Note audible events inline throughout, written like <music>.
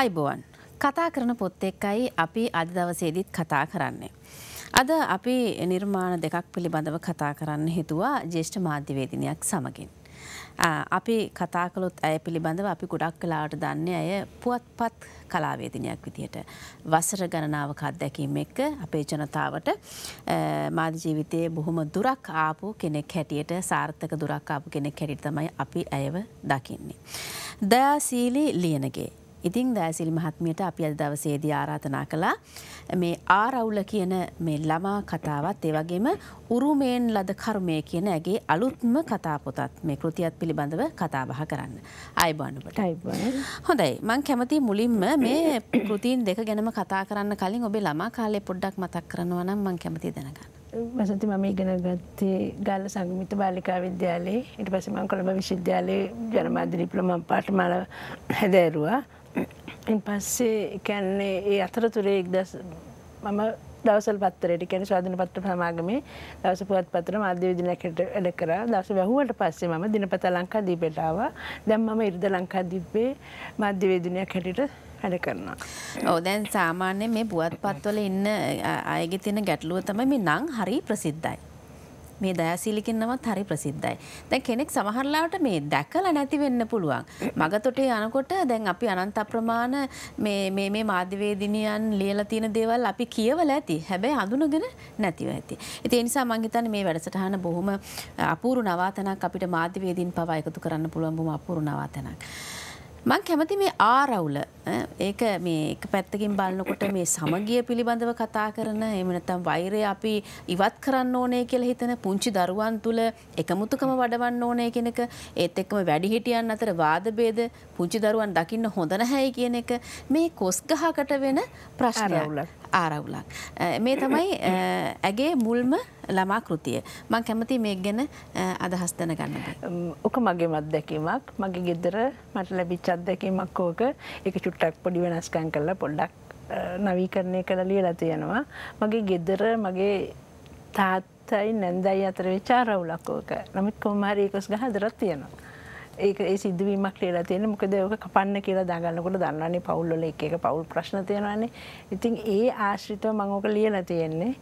අයිබෝවන් කතා කරන පොත් එක්කයි අපි අද දවසේදීත් කතා කරන්නේ. අද අපි නිර්මාණ දෙකක් පිළිබඳව කතා කරන්න හිතුවා ජේෂ්ඨ මාධ්‍යවේදිනයක් සමගින්. අපි කතා කළොත් ඇය පිළිබඳව අපි ගොඩක් කලාට දන්නේ ඇය පුවත්පත් කලාවේදිනයක් විදිහට වසර ගණනාවක අත්දැකීම් එක්ක අපේ ජනතාවට මාධ්‍ය ජීවිතයේ බොහොම දුරක් ආපු කෙනෙක් හැටියට සාර්ථක දුරක් ආපු කෙනෙක් හැටියට තමයි අපි ඇයව දකින්නේ. දයාසීලි ලියනගේ ඉතිං දෑසිල් මහත්මියට අපි අද දවසේදී ආරාධනා කළා මේ ආරවුල කියන මේ ළමා කතාවත් ඒ වගේම උරුමයෙන් ලද කර්මය කියන ඇගේ අලුත්ම කතාපොතත් මේ කෘතියත් පිළිබඳව කතාබහ කරන්න. අයිබානුවට හොඳයි මං කැමති මුලින්ම මේ කෘතින් දෙක ගැනම කතා කරන්න කලින් ඔබේ ළමා කාලේ පොඩ්ඩක් මතක් කරනවා නම් මං කැමති දැනගන්න. වසති මම ඉගෙන ගත්තේ ගාල සංගමිත බාලිකා විද්‍යාලයේ ඊට පස්සේ මම කොළඹ විශ්වවිද්‍යාලයේ ජනමාධ්‍ය ඩිප්ලෝමා පාඨමාලා හැදෑරුවා. පස්සේ කැන්නේ ඒ අතරතුරේ එක්දස් මම දවසල් පත්තරයට කැන ස්වාධන පත්‍ර සමාගමේ දවස පුවත් පතර මාධ්‍ය විදිනකට වැඩ කර දස වැැහුවට පස්සේ ම දිනපත ලංකා දීපෙටාව දැම් මම ඉර්ද ලංකා දිබ්බේ මධ්‍යවේදනයක් හැටිට වැඩ කරනවා. ඕ දැන් සාමාන්‍ය මේ පුවත් පත්වල ඉන්න අයගෙ තියෙන ගැටලුව තමයි මේ නං හරි ප්‍රසිද්ධයි. මේ දෑසිලිකින්නවත් හරි ප්‍රසිද්ධයි. දැන් කෙනෙක් සමහරලාට මේ දැකලා නැති වෙන්න පුළුවන්. මගතොටේ යනකොට දැන් අපි අනන්ත අප්‍රමාණ මේ මේ මේ මාධ්‍යවේදිනියන් ලියලා තියෙන දේවල් අපි කියවලා ඇති. හැබැයි හඳුනගෙන නැතිව ඇති. ඉතින් ඒ නිසා මම හිතන්නේ මේ වැඩසටහන බොහොම අපූර්ව නවාතනක් අපිට මාධ්‍යවේදීන් පවා එකතු කරන්න පුළුවන් බොහොම අපූර්ව නවාතනක්. මං කැමති මේ ආරවුල ඒක මේ එක පැත්තකින් බලනකොට මේ සමගිය පිළිබඳව කතා කරන එහෙම නැත්නම් වෛරය අපි ඉවත් කරන්න ඕනේ කියලා හිතන පුංචි දරුවන් තුල එකමුතුකම වඩවන්න ඕනේ කියන එක ඒත් එක්කම වැඩිහිටියන් අතර වාද බේද පුංචි දරුවන් දකින්න හොඳ නැහැයි කියන එක මේ කොස් ගහකට වෙන ප්‍රශ්නයක්. ආරවුලක්. මේ තමයි ඇගේ මුල්ම ළමා කෘතිය. මං කැමති මේ ගැන අදහස්තන ගන්න. ඕක මගේ මත් දැකීමක් මගේ ගෙදර මට ලැබිච්චත් දැකීමක් ඕක එක චුට්ටක් පොඩි වෙනස්කන් කරලා පොඩ්ඩක් නවීකරණය කළ ලියලා තියෙනවා. මගේ ගෙදර මගේ තාත්තයි නැන්දයි අතර විචාරවුලක් ඕක. නමුත් කොහොම හරි ඒකස් ගහ දරක් තියෙනවා. ඒක ඒ සිද්ධවීමක් කියලා තියෙන මොකද ඔක කපන්න කියලා දාගන්නකොට දන්නන්නේ පවුල්වල එක එක පවුල් ප්‍රශ්න තියෙනවානේ ඉතින් ඒ ආශ්‍රිතව මම ඕක ලියලා තියෙන්නේ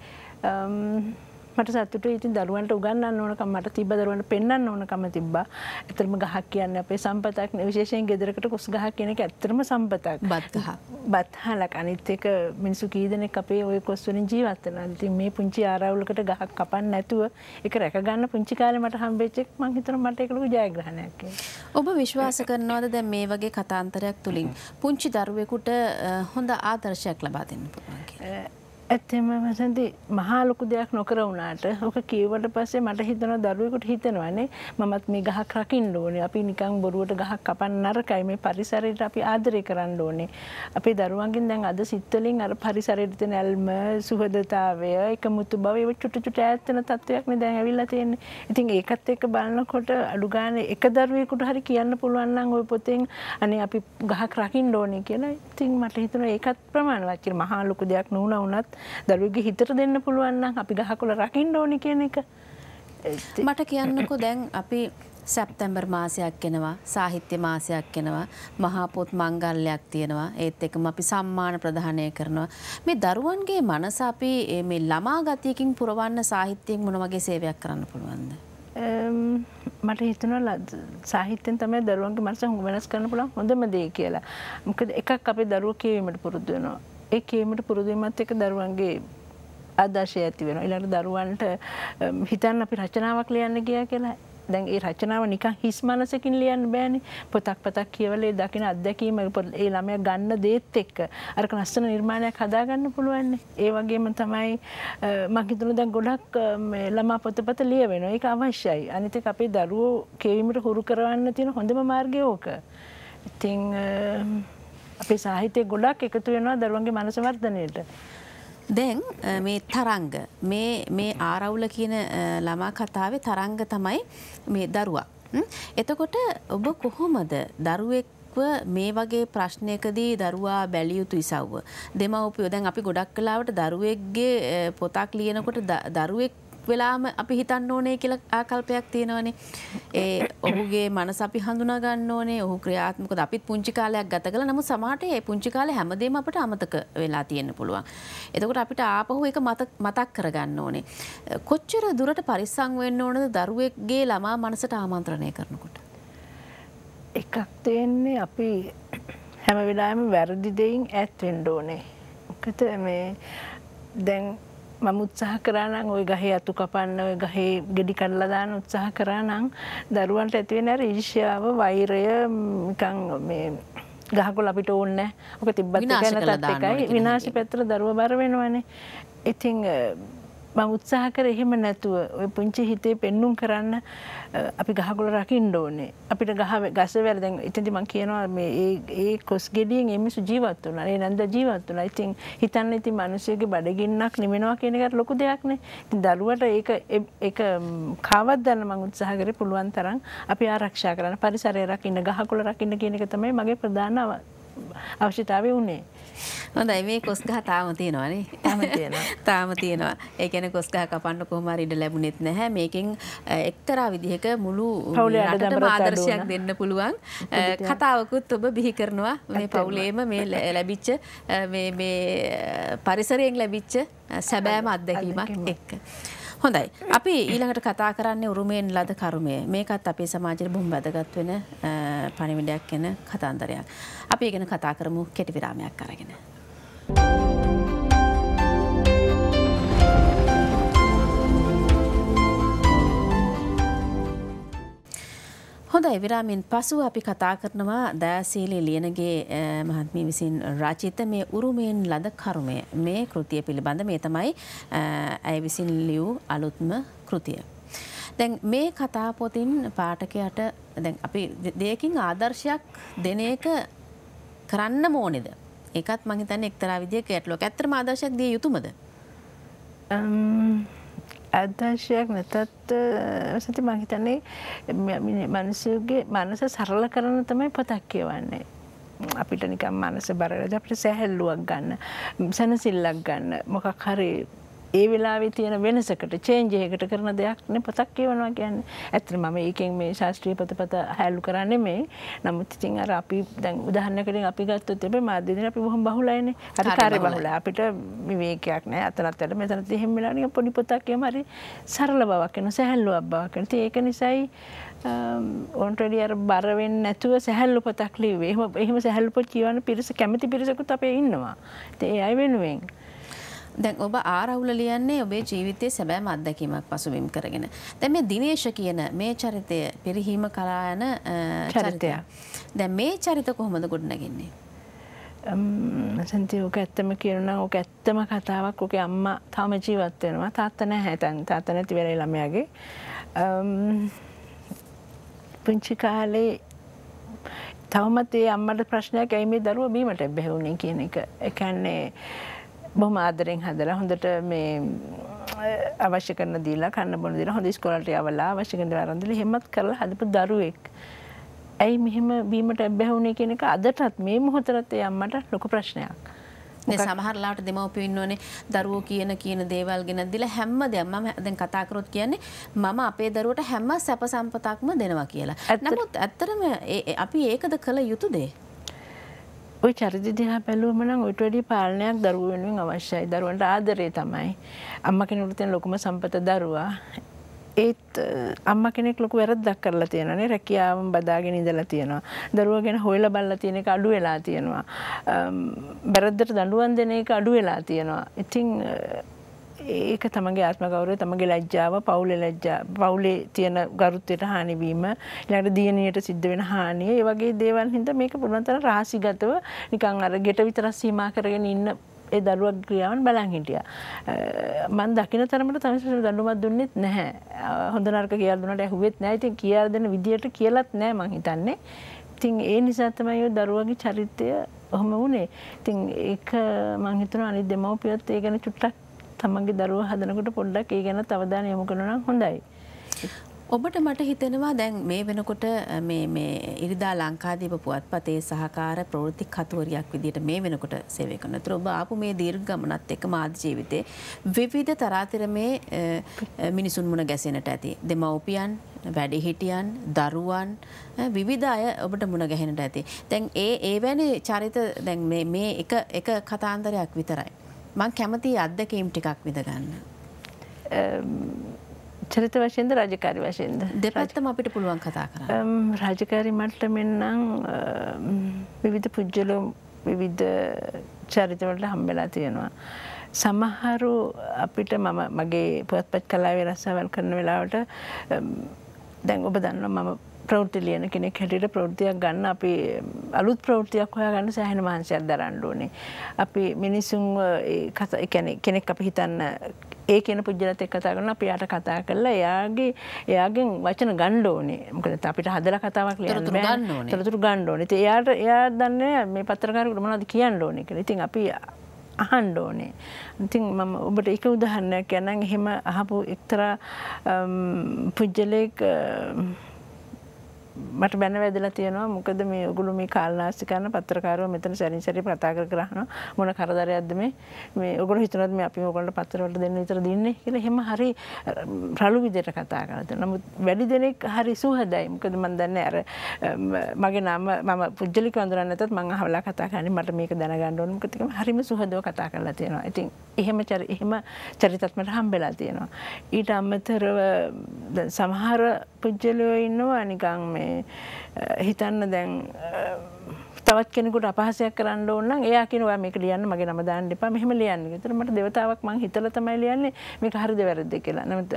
මට සතුට ඉතින් දරුවන්ට උගන්නන්න ඕනකම මට තිබ්බ දරුවන්ට පෙන්වන්න ඕනකම තිබ්බා. ඇත්තටම ගහක් කියන්නේ අපේ සම්පතක් විශේෂයෙන් ගෙදරකට කුස් ගහක් කියන එක ඇත්තටම සම්පතක්. බත් ගහ. බත් හලක් අනිත් එක මිනිස්සු කී දෙනෙක් අපේ ওই කොස් වලින් ජීවත් වෙනවා. ඉතින් මේ පුංචි ආරවුලකට ගහක් කපන්න නැතුව ඒක රැක ගන්න පුංචි කාලේ මට හම්බෙච්ච එක මං හිතනවා මට ඒක ලොකු ජයග්‍රහණයක් කියලා. ඔබ විශ්වාස කරනවද දැන් මේ වගේ කතාන්තරයක් තුලින් පුංචි දරුවෙකුට හොඳ ආදර්ශයක් ලබා දෙන්න පුළුවන් කියලා? ඇත්තෙම මසන්ති මහා ලොකු දෙයක් නොකර වුණාට ඕක කියවට පස්සේ මට හිතන දරුවෙකුට හිතනවනේ මමත් මේ ගහක් රකින්න ඕනේ අපි නිකන් බොරුවට ගහක් කපන්න නරකයි මේ පරිසරයට අපි ආදරය කරන්න ඕනේ අපේ දරුවන්ගෙන් දැන් අද සිත්වලින් අර පරිසරයට තියෙන ඇල්ම සුහදතාවය එකමුතු බව ඒව චුටු චුටු ඈත් වෙන තත්වයක් නේ දැන් ඇවිල්ලා තියෙන්නේ ඉතින් ඒකත් එක්ක බලනකොට අඩු ගානේ එක දරුවෙකුට හරි කියන්න පුළුවන් නම් ওই පොතෙන් අනේ අපි ගහක් රකින්න ඕනේ කියලා ඉතින් මට හිතෙනවා ඒකත් ප්‍රමාණවත් කියලා මහා ලොකු දෙයක් නුණා වුණත් දරුවගේ හිතට දෙන්න පුළුවන්නම් අපි ගහකොළ රකිින් ඕනි කියන එක. මට කියන්නකෝ දැන් අපි සැප්තැම්බර් මාසයක් එෙනවා සාහිත්‍ය මාසයක් එෙනවා මහාපොත් මංගල්ලයක් තියෙනවා ඒත් එකම අපි සම්මාන ප්‍රධානය කරනවා මේ දරුවන්ගේ මනස අපි මේ ළමා ගතියකින් පුරවන්න සාහිත්‍යයෙන් මොන වගේ සේවයක් කරන්න පුළුවන්ද මට හිතනවා සාහිත්‍යෙන් තමයි දරුවන්ගේ මනස හො වෙනස් කරන්න පුළුවන් හොඳම දේ කියලා මොකද එකක් අපේ දරුව කියවීමට පුරුද්දුවනවා ඒ කීමට පුරුදුවීමත් එක දරුවන්ගේ අදර්ශය ඇති වෙන. ඊළඟට දරුවන්ට හිතන්න අපි රචනාවක් ලියන්න ගියා කියලා දැන් ඒ රචනාව නිකන් හිස් මනසකින් ලියන්න බෑනේ. පොතක් පතක් කියවලා ඒ දකින අත්දැකීම ඒ ළමයා ගන්න දේත් එක්ක අරක ලස්සන නිර්මාණයක් හදාගන්න පුළුවන්නේ. ඒ වගේම තමයි මම හිතනවා දැන් ගොඩක් මේ ළමා පොතපත ලියවෙනවා. ඒක අවශ්‍යයි. අනිත් එක අපේ දරුවෝ කියවීමට හුරු කරවන්න තියෙන හොඳම මාර්ගය ඕක. ඉතින් අපේ සාහිත්‍යය ගොඩක් එකතු වෙනවා දරුවන්ගේ මනසවර්ධනයට. දැන් මේ තරංග මේ ආරවුල කියන ළමා කතාවේ තරංග තමයි මේ දරුවා. එතකොට ඔබ කොහොමද දරුවෙක් මේ වගේ ප්‍රශ්නයකදී දරුවා බැලියුතු ඉසව්ව. දෙමවපියෝ දැන් අපි ගොඩක් කලාවට දරුවෙක්ගේ පොතක් ලියනකොට දරුවෙක් වෙලාම අපි හිතන්න ඕනේ කියලා ආකල්පයක් තියෙනවනේ. ඒ ඔහුගේ මනස අපි හඳුනා ගන්න ඕනේ. ඔහු ක්‍රියාත්මකද අපිත් පුංචි කාලයක් ගත කළා. නමුත් සමහරට ඒ පුංචි කාලේ හැමදේම අපිට අමතක වෙලා තියෙන්න පුළුවන්. එතකොට අපිට ආපහු ඒක මතක් කරගන්න ඕනේ. කොච්චර දුරට පරිස්සම් වෙන්න ඕනද දරුවෙක්ගේ ළමා මනසට ආමන්ත්‍රණය කරනකොට? එකක් තියෙන්නේ අපි හැම වෙලාම වැරදි දෙයින් ඇත්වෙන්ඩ ඕනේ. මොකද මේ දැන් මම උත්සාහ කරානම් ওই ගහේ අතු කපන්න ওই ගහේ ගෙඩි කඩලා දාන්න උත්සාහ කරානම් දරුවන්ට ඇති වෙන අර ඊර්ෂ්‍යාව වෛරය නිකන් මේ ගහකොළ අපිට ඕනේ නැහැ. ඔක තිබ්බත් එකයි විනාශි පැත්තට දරුවා බර වෙනවනේ. ඉතින් මම උත්සාහ කර එහෙම නැතුව ඔය පුංචි හිතේ පෙන්නුම් කරන්න අපි ගහකොළ රකින්න ඕනේ. අපිට ගහ ගස වැල දැන් ඉතින්දි මම කියනවා මේ ඒ ඒ කොස් ගෙඩියෙන් ඒ මිනිස්සු ජීවත් වුණා. ඒ නැන්ද ජීවත් වුණා. ඉතින් හිතන්න ඉතින් මිනිස්සුගේ බඩගින්නක් නිවෙනවා කියන එකට ලොකු දෙයක් නේ. ඉතින් දරුවට ඒක ඒක කාවත් ගන්න මම උත්සාහ කරේ පුළුවන් තරම් අපි ආරක්ෂා කරන්න පරිසරය රකින්න ගහකොළ රකින්න කියන එක තමයි මගේ ප්‍රධාන අවශ්‍යතාවය උනේ. හොඳයි මේ කොස් ගහ තාම තියෙනවානේ. තාම තියෙනවා. <laughs> තාම තියෙනවා. ඒ කියන්නේ කොස් ගහ කපන්න කොහොම හරි ඉඩ ලැබුණෙත් නැහැ. මේකෙන් එක්තරා විදිහක මුළු රටටම ආදර්ශයක් දෙන්න පුළුවන් කතාවකුත් ඔබ බිහි කරනවා මේ පවුලේම මේ ලැබිච්ච මේ මේ පරිසරයෙන් ලැබිච්ච සැබෑම අත්දැකීමක් එක්ක. හොඳයි. අපි ඊළඟට කතා කරන්නේ උරුමයෙන් ලද කර්මය. මේකත් අපේ සමාජයේ බොහොම වැදගත් වෙන පණිවිඩයක් වෙන කතාන්දරයක්. අපි ඒ ගැන කතා කරමු කෙටි විරාමයක් අරගෙන. Thank you. හොඳයි විරාමින් පසුව අපි කතා කරනවා දෑසීලි ලියනගේ මහත්මී විසින් රචිත මේ උරුමයෙන් ලද කරුමය මේ කෘතිය පිළිබඳ මේ තමයි ඇය විසින් ලියූ අලුත්ම කෘතිය. දැන් මේ කතාපොතින් පාටකයට අපි දෙයකින් ආදර්ශයක් දෙන එක කරන්න මෝනෙද. එකත් මහිතන එක්තරා විදිය කඇටලොක් ඇත්‍ර ආදර්ශයක් දිය යුතුමද. අදර්ශයක් නැතත් සති මහිතන්නේ මනසගේ මනස සරල කරන තමයි පොතක් කියවන්නේ. අපිට නිකම් මනස බරලද අපට සැහැල්ලුවක් ගන්න සැනසිල්ලක් ගන්න මොකක් හරි ඒ වෙලාවේ තියෙන වෙනසකට චේන්ජ් එකකට කරන දෙයක් නේ පොතක් කියවනවා කියන්නේ. ඇත්තට මම ඒකෙන් මේ ශාස්ත්‍රීය පොතපත හැලු කරන්නේ මේ. නමුත් ඉතින් අර අපි දැන් උදාහරණයකින් අපි ගත්තොත් අපි මාධ්‍ය දින අපි බොහොම බහුලයිනේ. හරි කාර්ය බහුලයි. අපිට විවේකයක් නැහැ. අතනත් යට මෙතනත් එහෙම වෙලා නිකන් පොඩි පොතක් කියවම හරි සරල බවක් එනවා. සැහැල්ලුවක් බවක් එනවා. ඒක නිසායි ඔන්ටඩිය අර බර වෙන්නේ නැතුව සැහැල්ලු පොතක් ලිව්වේ. එහෙම එහෙම සැහැල්ලු පොත් කියවන පිරිස කැමැති පිරිසකුත් අපේ ඉන්නවා. ඉතින් ඒ අය වෙනුවෙන් දැන් ඔබ ආරවුල ලියන්නේ ඔබේ ජීවිතයේ සැබෑම අත්දැකීමක් පසුබිම් කරගෙන. දැන් මේ දිනේශ කියන මේ චරිතය පිරිහීම කරා යන චරිතය. දැන් මේ චරිත කොහොමද ගොඩනගන්නේ? සැතිෝක ඇත්තම කියරුණ ඕක ඇත්තම කතාවක් ඕක අම්ම තම ජීවත්වෙනවා තාත්තන හැතැන් තාතන තිවරේ ළමයාගේ පුංචි කාලේ තවමත් ඒ අම්මට ප්‍රශ්නයක් ඇයි මේ දරුව බීමට බැහවුණේ කියන එක එකන්නේ බොහොම ආදරෙන් හදලා හොඳට මේ අවශ්‍ය කරන දීලා කන්න බොන දීලා හොඳ ඉස්කෝලේට යවලා අවශ්‍ය කරන දේ අරන්දලා හිමත් කරලා හදපු දරුවෙක්. ඇයි මෙහෙම බීමට බැහුනේ කියන එක අදටත් මේ මොහොතට යම්මට ලොකු ප්‍රශ්නයක්. සමහරලාට දෙමවපිය ඉන්නවනේ දරුවෝ කියන කියන දේවල් ගෙනත් දීලා හැම දෙයක්ම මම දැන් කතා කරොත් කියන්නේ මම අපේ දරුවට හැම සැප සම්පතක්ම දෙනවා කියලා. නමුත් ඇත්තටම අපි ඒකද කළ යුතු දේ. ඔය චරිදිදිහා පැලුවම නම් ඔයිට වැඩි පාලනයක් දරුව වෙනුවෙන් අවශ්‍යයි දරුවන්ට ආදරේ තමයි අම්ම කෙනෙකුට තියෙන ලොකුම සම්පත දරුවා ඒත් අම්ම කෙනෙක් ලොකු වැරද්දක් කරලා තියෙනනේ රැකියාවම බදාගෙන ඉඳලා තියෙනවා දරුවා ගැන හොයලා බලලා තියෙන එක අඩු වෙලා තියෙනවා වැරද්දට දඬුවම් දෙන එක අඩු වෙලා තියෙනවා ඉතින් ඒක තමගේ ආත්මකවරය තමගේ ලැජ්ජාව පවුල ලැජ්ජා පවුලේ තියෙන ගරුත්වයට හානිවීම ඊළඟට දියණියට සිද්ධ වෙන හානිය ඒ වගේ දේවල් හින්දා මේක පුළුවන් තරම් රාශිගතව නිකන් අර ගෙට විතරක් සීමා කරගෙන ඉන්න ඒ දරුවා ක්‍රියාවන් බලන් හිටියා. මම දකින තරමට තනිසම දඬුවමක් දුන්නෙත් නැහැ. හොඳ නරක කියලා දුන්නාට ඇහුවෙත් නැහැ. ඉතින් කියලා දෙන විදියට කියලාත් නැහැ මං හිතන්නේ. ඉතින් ඒ නිසා තමයි ඔය දරුවාගේ චරිතය ඔහොම වුණේ. ඉතින් ඒක මං හිතනවා අනිත් දෙමව්පියොත් ඒ ගැන චුට්ටක් තමන්ගේ දරුව හදනකොට පොඩ්ඩක් ඒ ගැන අවධානය යොමු කරනවා හොඳයි. ඔබට මට හිතෙනවා දැන් මේ වෙනකොට ඉරිදා ලංකාදීප පුවත්පතේ සහකාර ප්‍රවෘති කතුවරයක් විදිට මේ වෙනකොට සේවය කරන තුර ඔබ ආපු මේ දීර්ඝ ගමනත් එක්ක මාධ ජීවිතේ විවිධ තරාතිර මේ මිනිසුන් මුණ ගැසෙනට ඇති දෙමව්පියන් වැඩිහිටියන් දරුවන් විවිධ අය ඔබට මුණ ගැහෙනට ඇති. දැන් ඒ ඒවැනි චරිත දැන් මේ එක කතාන්තරයක් විතරයි. මං කැමති අත්දකීම් ටිකක් විදගන්න. චරිත වශයෙන්ද රජකාරි වශයෙන්ද දෙපැත්තම අපිට පුළුවන් කතා කර රාජකාරි මට්ට මෙන්නම් විවිධ පුද්ගලෝ විවිධ චරිතවලට හම්බෙලා තියෙනවා. සමහරු අපිට මම මගේ පුවත්පත් කලාවේ රස්සාවල් කරන වෙලාවට දැන් ඔබ දන්නවා මම ප්‍රෞෘති ලියන කෙනෙක් හැටියට ප්‍රෘතියක් ගන්න අපි අලුත් ප්‍රෘතියක් හොයා ගන්න සෑහෙන මහන්සයක් දරන්ඩුවනේ. අපි මිනිසුන් කෙනෙක් අපි හිතන්න ඒ කියන පුද්ජලත එක් කතා කරන අපියාට කතා කරලා එයාගේ එයාගෙන් වචන ගණ්ඩෝනේ මකද අපිට හදල කතාවක් ලියන්න තොරතුරු ගණ්ඩෝනේ එයාට එයා දන්න මේ පත්‍රකාරකට මනද කියන්න ඕනෙ කළ ඉතින් අපි අහන්න ඕනේ. ඉතින් මම ඔබට එක උදාහරණයක් යනන් එහෙම අහපු එක්තරා පුද්ගලෙක් මට බැන වැදලා තියෙනවා මොකද මේ ඔගොල්ලෝ මේ කාලනාස්ති කරන පත්‍රකාරයෝ මෙතන සැරින් සැරේ කතා කර කර අහනවා මොන කරදරයක්ද මේ මේ ඔගොල්ලෝ හිතනවාද මේ අපි ඔයගොල්ලන්ට පත්‍රවලට දෙන්න විතර දෙන්නේ කියලා එහෙම හරි රළු විදිහට කතා කරනවා. නමුත් වැඩි දෙනෙක් හරි සුහදයි. මොකද මම දන්නේ අර මගේ නම මම පුජ්‍යලික වඳුරන්නේ නැතත් මම අහලා කතා කරන්නේ මට මේක දැනගන්න ඕන මොකද කිව්වම හරිම සුහදව කතා කරලා තියෙනවා. ඉතින් එහෙම එහෙම චරිතත් මට හම්බෙලා තියෙනවා. ඊට අමතරව සමහර පුජ්‍යලයෝ ඉන්නවා නිකන් මේ මේ හිතන්න දැන් තවත් කෙනෙකුට අපහසයක් කරන්න ඕන නම් එයා කියනවා මේක ලියන්න මගේ නම දාන්න එපා මෙහෙම ලියන්න කියලා. ඒතර මට දෙවතාවක් මං හිතලා තමයි ලියන්නේ මේක හරිද වැරද්ද කියලා. නමුත්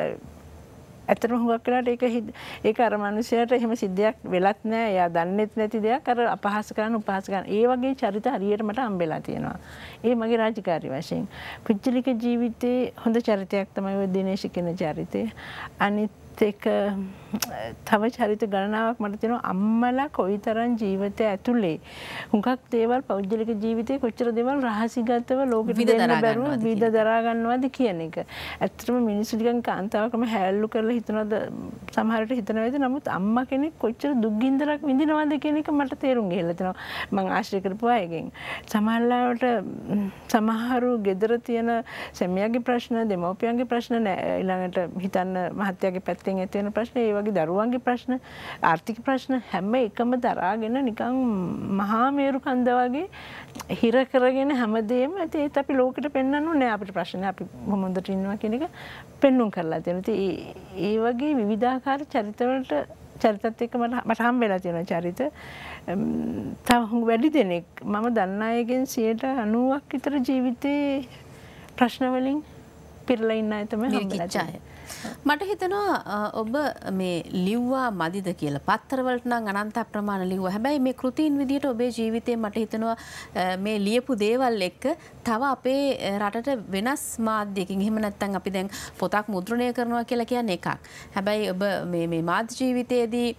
ඇත්තටම හුඟක් වෙලාට ඒක ඒක අර මිනිසයාට එහෙම සිද්ධියක් වෙලත් නෑ. එයා දන්නෙත් නැති දෙයක් අර අපහාස කරන්න උපහාස කරන්න. ඒ වගේ චරිත හරියට මට හම්බෙලා තියෙනවා. ඒ මගේ රාජකාරි වශයෙන්. පුජ්ජලික ජීවිතේ හොඳ චරිතයක් තමයි ඔය දිනේශ කියන චරිතය. අනිත් එක තව චරිත ගණනාවක් මට තියෙනවා අම්මලා කොයිතරම් ජීවිතය ඇතුලේ හුඟක් දේවල් පෞද්ගලික ජීවිතේ කොච්චර දේවල් රහසිගතව ලෝකෙට දෙන්න බැරුව විඳ දරා ගන්නවද කියන එක. ඇත්තටම මිනිස්සු ටිකක් කාන්තාවකම හැල්ලු කරලා හිතනවද සමහරට හිතන වේද නමුත් අම්මා කෙනෙක් කොච්චර දුක්ගින්දරක් විඳිනවද කියන එක මට තේරුම් ගිහලා තියෙනවා. මම ආශ්‍රය කරපු අයගෙන්. සමහරලාට සමහරු gedara තියෙන සැමියාගේ ප්‍රශ්න, දෙමව්පියන්ගේ ප්‍රශ්න ඊළඟට හිතන්න මහත්තයාගේ පැත්තෙන් ඇති වෙන ප්‍රශ්න ඒ වගේ දරුවන්ගේ ප්‍රශ්න ආර්ථික ප්‍රශ්න හැම එකම දරාගෙන නිකං මහාමේරු කන්ද වගේ හිර කරගෙන හැමදේම ඇතිත් අපි ලෝකට පෙන්න්නු නෑ අපට ප්‍රශ්න අපි හොමුොදට ඉන්නවා කෙනෙක පෙන්නුම් කරලා තියෙනති ඒ වගේ විවිධාකාර චරිතවලට චරිතත් එක්ක මට මට හම් වෙලා තියෙන චරිත තව වැඩි දෙනෙක් මම දන්න අයගෙන් සියයට අනුවක් විතර ජීවිතේ ප්‍රශ්නවලින් පිරලා ඉන්න අය තමයි හම්බෙලා තියෙන්නේ. මට හිතනවා ඔබ මේ ලිව්වා මදිද කියල පත්තරවලට නම් අනන්ත ප්‍රමාණ ලිව හැබැයි මේ කෘතින් විදිට ඔබේ ජීවිතය මට හිතනවා මේ ලියපු දේවල් එක්ක තව අපේ රටට වෙනස් මාධ්‍යකින් එහෙම නැත්තන් අපි දැන් පොතක් මුද්‍රණය කරනවා කියලා කියන්න එකක් හැබැයි ඔබ මේ මාධ ජීවිතයේදී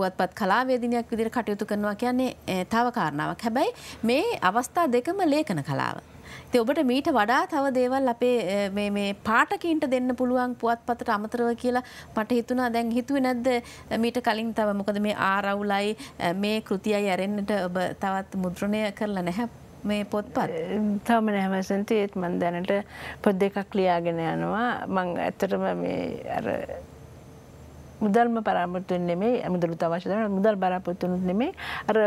පුවත්පත් කලාවේදිනයක් විදිර කටයුතු කරනවා කියන්නේ තව කාරණාවක් හැබැයි මේ අවස්ථා දෙකම ලේකන කලාව ති ඔබට මීට වඩා තව දේවල් අපේ මේ පාටකින්ට දෙන්න පුළුවන් පුවත් පතට අමතරව කියලා මට හිතුනා දැන් හිතුව නැද්ද මීට කලින් තව මොකද මේ ආරවුලයි මේ කෘතියයි ඇරෙන්න්නට ඔබ තවත් මුද්‍රණය කරලා නැහැ මේ පොත්පත් තම නැමසන්ති ඒත් මන් දැනට පොත් දෙකක් ලියාගෙන යනවා මං ඇත්තටම මේ අර මුදල්ම පරාපොත්තුන් නෙමේ මුදලු තවශ්‍යන මුදල් බරාපොත්තුනුත් නෙමේ අර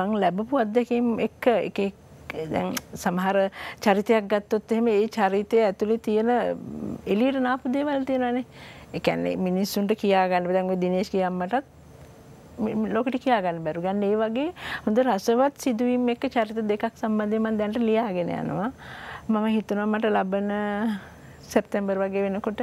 මං ලැබපු අත්දැකම් එක්ක එකක් දැන් සමහර චරිතයක් ගත්තොත් එහෙම ඒ චරිතය ඇතුළේ තියෙන එළියට නාපු දේවල් තියෙනවානේ. ඒ කියන්නේ මිනිස්සුන්ට කියා ගන්න දැන් ඔය දිනේෂ් කියම්මටත් ලෝකට කියා ගන්න බැරු ගන්න ඒ වගේ හොඳ රසවත් සිදුවීම් එක්ක චරිත දෙකක් සම්බන්ධයෙන් මම දැනට ලියාගෙන යනවා. මම හිතනවා මට ලබන සැප්තැම්බර් වගේ වෙනකොට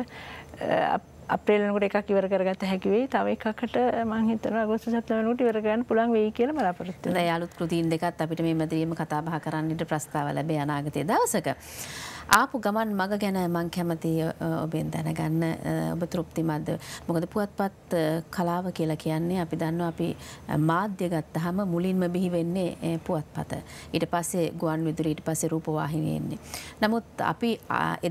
අප අප්‍රේලනකට එකක් ඉවර කරගත හැකිවේ තව එකකට මහිතන ගොස් සත්වනට ඉවරගන්න පුළන් වෙයි කියල බලාපොරත්තු යලුත් කෘතිීන් දෙකත් අපිට මේ මදීම කතාබහ කරන්නට ප්‍රස්ථාව ලැබේ අනාගතය දවසක. ආපු ගමන් මග ගැන මං කැමති ඔබෙන් දැනගන්න ඔබ තෘප්තිමත්ද මොකද පුවත්පත් කලාව කියලා කියන්නේ අපි දන්න අපි මාධ්‍ය ගත්ත හම මුලින්ම බිහි වෙන්නේ පුවත්පත ඊට පස්සේ ගුවන් විදුර ඊට පස්සේ රූපවාහිනයෙන්නේ. නමුත් අපි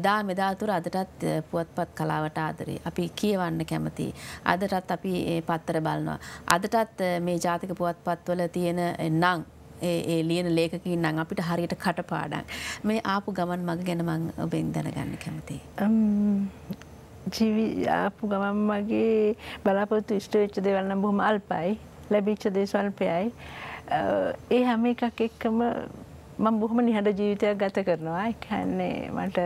එදා මෙදාතුර අදටත් පුවත්පත් කලාවට ආදරේ අපි අපි කියවන්න කැමති. අදටත් අපි පත්තර බලනවා. අදටත් මේ ජාතික පුවත්පත්වල තියෙන නං ඒ ලියන ලේකකින් නම් අපිට හරියට කටපාඩක් මේ ආපු ගමන් මග ගැන මං ඔබෙන් දැනගන්න කැමති. ජීවි ආපු ගමන් මගේ බලාපොරොත්තු ඉෂ්ට වෙච්ච දේවල් නම් බොහොම අල්පයි. ලැබිච්ච දේ ස්වල්පයයි. ඒ හැම එකක් එක්කම මම බොහොම නිහඬ ජීවිතයක් ගත කරනවා. ඒ කියන්නේ මට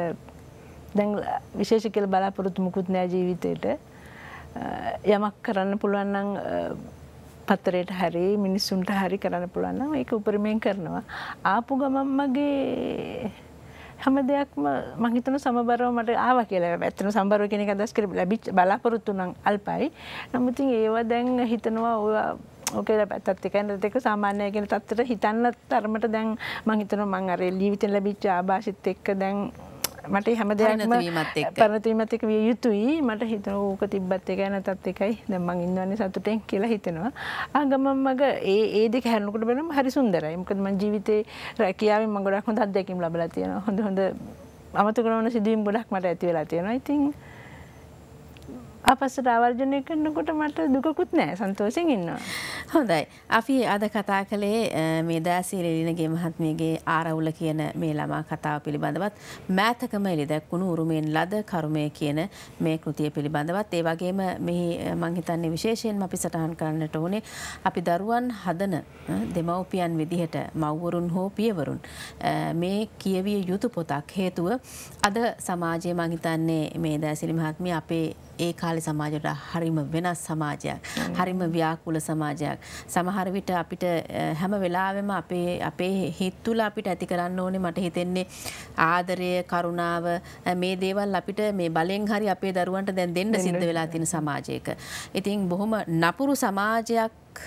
දැන් විශේෂ කියල බලාපොරොත්තු මුකුත් නෑ ජීවිතයට යමක් කරන්න පුළුවන්නම් පත්තරයට හරි මිනිස්සුන්ට හරි කරන්න පුළුවන්නම් ඒක උපරිමයෙන් කරනවා. ආපු ගමම් මගේ හැම දෙයක්ම මහිතන සමබරව මට ආව කියලා ඇත්තන සම්බරව කෙනෙ අදස් කර ලැබිච් බලාපොරොත්තු නම් අල්පයි. නමුතින් ඒවා දැන් හිතනවා ඔවා ඕකේ පැත්තත් එක ඇඳ දෙක සාමාන්‍ය කියන තත්තර හිතන්න තරමට දැන් මං හිතනවා මං අර ජීවිතෙන් ලැබිච්ච ආభాෂිත එක්ක දැන් මට හැම දෙයක්ම පැවතීමත් එක්ක විය යුතුයි මට හිතන ඕක තිබ්බත් එකයි නැතත් එකයි දැන් මං ඉන්නවන්නේ සතුටෙන් කියලා හිතෙනවා ආ ගමන් මග ඒ ඒ දෙක හැරෙනකොට බලනම හරි සුන්දරයි මොකද මං ජීවිතේ රැකියාවෙන් මම ගොඩක් හොඳ අත්දැකීම් ලැබලා තියෙනවා හොඳ හොඳ අමතක නොවන සිදුවීම් ගොඩක් මට ඇති වෙලා තියෙනවා ඉතින් ආපස්සට ආවර්ජනය කරනකොට මට දුකකුත් නෑ සන්තෝෂෙන් ඉන්නවා හොඳයි. අපි අද කතා කළේ මේදෑසී රෙලිනගේ මහත්මියගේ ආරවුල කියන මේ ළමා කතාව පිළිබඳවත් මෑතකම එළිදැක්වුණු උරුමයෙන් ලද කරුමය කියන මේ කෘතිය පිළිබඳවත් ඒ වගේම මෙහි මං හිතන්නේ විශේෂයෙන්ම අපි සටහන් කරන්නට ඕනේ අපි දරුවන් හදන දෙමව්පියන් විදිහට මව්වරුන් හෝ පියවරුන් මේ කියවිය යුතු පොතක් හේතුව අද සමාජයේ මං හිතන්නේ මේදෑසිරි මහත්මිය අපේ ඒ කාලේ සමාජයට හරිම වෙනස් සමාජයක් හරිම ව්‍යාකූල සමාජයක් සමහර විට අපිට හැම වෙලාවෙම අපේ අපේ හිත් තුළ අපිට ඇති කරන්න ඕනේ මට හිතෙන්නේ ආදරය කරුණාව මේ දේවල් අපිට මේ බලෙන් හරි අපේ දරුවන්ට දැන් දෙන්න සිද්ධ වෙලා තියෙන සමාජයක. ඉතින් බොහොම නපුරු සමාජයක්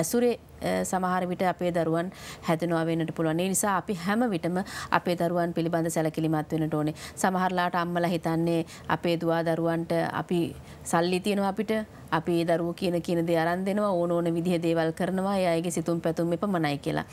ඇසුරේ සමහර විට අපේ දරුවන් හැදෙනවා වෙන්නට පුළුවන්. ඒ නිසා අපි හැම විටම අපේ දරුවන් පිළිබඳ සැලකිලිමත් වෙන්නට ඕනේ. සමහරලාට අම්මලා හිතන්නේ අපේ දුවා දරුවන්ට අපි සල්ලි තියෙනවා අපිට අපි දරුව කියන කියන දේ අරන් දෙනවා ඕන ඕන විදිහේ දේවල් කරනවා ඒ අයගේ සිතුම් පැතුම් එපමණයි කියලා.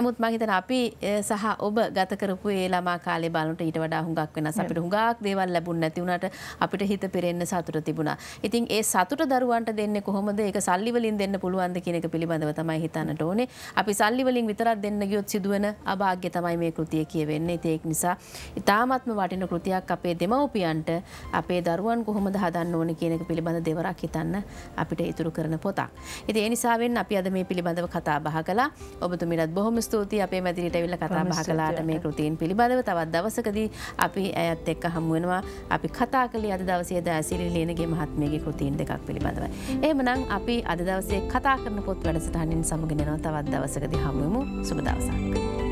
නමුත් මම හිතන අපි සහ ඔබ ගත කරපු ඒ ළමා කාලේ බලනට ඊට වඩා හුඟක් වෙනස්. අපිට හුඟක් දේවල් ලැබුණ නැති වුණාට අපිට හිත පෙරෙන්න සතුට තිබුණා. ඉතින් ඒ සතුට දරුවන්ට දෙන්නේ කොහොමද? ඒක සල්ලි වලින් දෙන්න පුළුවන්ද කියන එක පිළිබඳව තමයි හිතන්නට ඕනේ අපි සල්ලිවලින් විතරත් දෙන්න ගියොත් සිදුවන අභාග්‍ය තමයි මේ කෘතිය කියවෙන්නේ ඒක් නිසා ඉතාමත්ම වටින කෘතියක් අපේ දෙමව්පියන්ට අපේ දරුවන් කොහොමද හදන්න ඕන කියනක පිළිබඳ දෙවරක් හිතන්න අපිට ඉතුරු කරන පොතක්. ඉති එනිසාවෙන් අපි අද මේ පිළිබඳව කතා බහ කලා ඔබතුමිටත් බොහොම ස්තුතියි අපේ මැදිරිට විල්ල කතා බහ කලාට මේ කෘතියන් පිළිබඳව තවත් දවසකදී අපි ඇත් එක්ක හමුවෙනවා අපි කතා කළේ අද දවසේ දෑසිරි ලියනගේ මහත්මයගේ කෘතිීන් දෙකක් පිළිබඳව. ඒමනං අපි අද දවසේ කතා කරන පොත් වැඩසටහනින් සම සමුගෙනනවා තවත් දවසකද හමුවමු සුබ දවසක්.